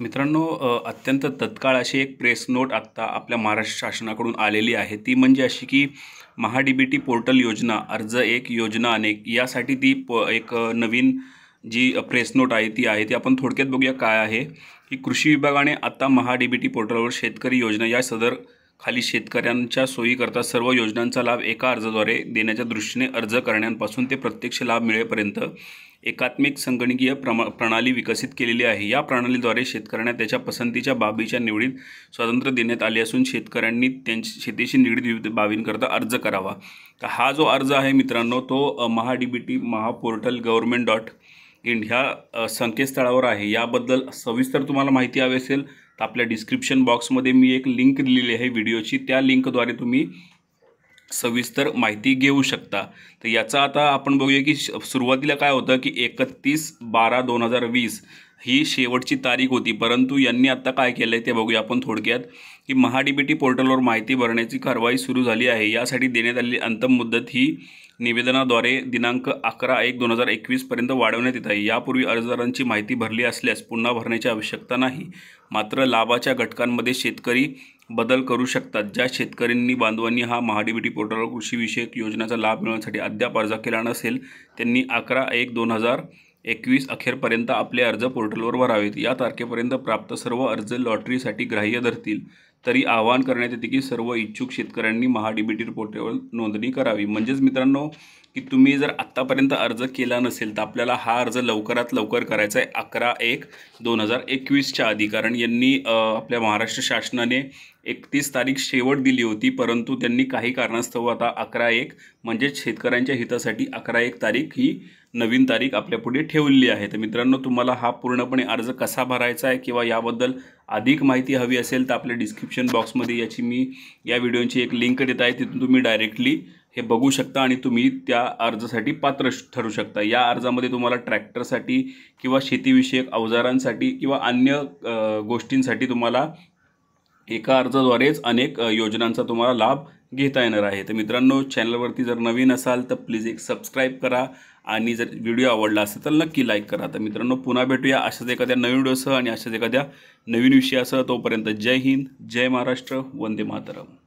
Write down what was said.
मित्रांनो अत्यंत तत्काळ अशी एक प्रेस नोट आत्ता आपल्या महाराष्ट्र शासनाकडून आलेली आहे ती म्हणजे अशी की महाडीबीटी पोर्टल योजना अर्ज एक योजना अनेक यासाठी ती प एक नवीन जी प्रेस नोट आहे ती आहे ती आपण थोडक्यात बघूया काय आहे की कृषी विभागाने आता महाडीबीटी पोर्टलवर शेतकरी योजना या सदर खाली शेतकऱ्यांच्या सोयीकरता सर्व योजनांचा लाभ एका अर्जाद्वारे देण्याच्या दृष्टीने अर्ज करण्यापासून ते प्रत्यक्ष लाभ मिळेपर्यंत एकात्मिक संगणकीय प्रमा प्रणाली विकसित केलेली आहे या प्रणालीद्वारे शेतकऱ्यांना त्याच्या पसंतीच्या बाबीच्या निवडीत स्वातंत्र्य देण्यात आले असून शेतकऱ्यांनी त्यांची शेतीशी निगडीत विविध बाबींकरता अर्ज करावा तर हा जो अर्ज आहे मित्रांनो तो Maha D B T Maha portal government dot India संकेतस्थळावर आहे याबद्दल सविस्तर तुम्हाला माहिती हवी असेल तर आपल्या डिस्क्रिप्शन बॉक्समध्ये मी एक लिंक दिलेली आहे व्हिडिओची त्या लिंकद्वारे तुम्ही सविस्तर माहिती घेऊ शकता तर याचा आता आपण बघूया की सुरुवातीला काय होतं की एकतीस बारा दोन हजार वीस ही शेवटची तारीख होती परंतु यांनी आत्ता काय केलं आहे ते बघूया आपण थोडक्यात की महाडीबीटी पोर्टलवर माहिती भरण्याची कारवाई सुरू झाली आहे यासाठी देण्यात आलेली अंतिम मुदत ही निवेदनाद्वारे दिनांक अकरा एक दोन हजार एकवीसपर्यंत वाढवण्यात येत आहे यापूर्वी अर्जदारांची माहिती भरली असल्यास पुन्हा भरण्याची आवश्यकता नाही मात्र लाभाच्या घटकांमध्ये शेतकरी बदल करू शकतात ज्या शेतकऱ्यांनी बांधवांनी हा महाडीबीटी पोर्टलवर कृषीविषयक योजनेचा लाभ मिळवण्यासाठी अद्याप अर्ज केला नसेल त्यांनी अकरा एक दोन हजार एकवीस अखेरपर्यंत आपले अर्ज पोर्टलवर भरावेत या तारखेपर्यंत प्राप्त सर्व अर्ज लॉटरीसाठी ग्राह्य धरतील तरी आवाहन करण्यात येते की सर्व इच्छुक शेतकऱ्यांनी महाडीबीटी पोर्टलवर नोंदणी करावी म्हणजेच मित्रांनो की तुम्ही जर आत्तापर्यंत अर्ज केला नसेल तर आपल्याला हा अर्ज लवकरात लवकर करायचा आहे अकरा एक दोन हजार एकवीसच्या आधी कारण यांनी आपल्या महाराष्ट्र शासनाने एकतीस तारीख शेवट दिली होती परंतु त्यांनी काही कारणास्तव आता अकरा एक म्हणजेच शेतकऱ्यांच्या हितासाठी अकरा एक तारीख ही नवीन तारीख आपल्यापुढे ठेवलेली आहे तर मित्रांनो तुम्हाला हा पूर्णपणे अर्ज कसा भरायचा आहे किंवा याबद्दल अधिक माहिती हवी असेल तर आपल्या डिस्क्रिप्शन बॉक्समध्ये याची मी या व्हिडिओची एक लिंक देत आहे तिथून तुम्ही डायरेक्टली हे बघू शकता आणि तुम्ही त्या अर्जासाठी पात्र ठरू शकता या अर्जामध्ये तुम्हाला ट्रॅक्टरसाठी किंवा शेतीविषयक अवजारांसाठी किंवा अन्य गोष्टींसाठी तुम्हाला एका अर्जाद्वारेच अनेक योजनांचा तुम्हाला लाभ घेता येणार आहे तर मित्रांनो चॅनलवरती जर नवीन असाल तर प्लीज एक सबस्क्राईब करा आणि जर व्हिडिओ आवडला असेल तर नक्की लाईक करा तर मित्रांनो पुन्हा भेटूया अशाच एखाद्या नवीन व्हिडिओसह आणि अशाच एखाद्या नवीन विषयासह तोपर्यंत जय हिंद जय महाराष्ट्र वंदे मातरम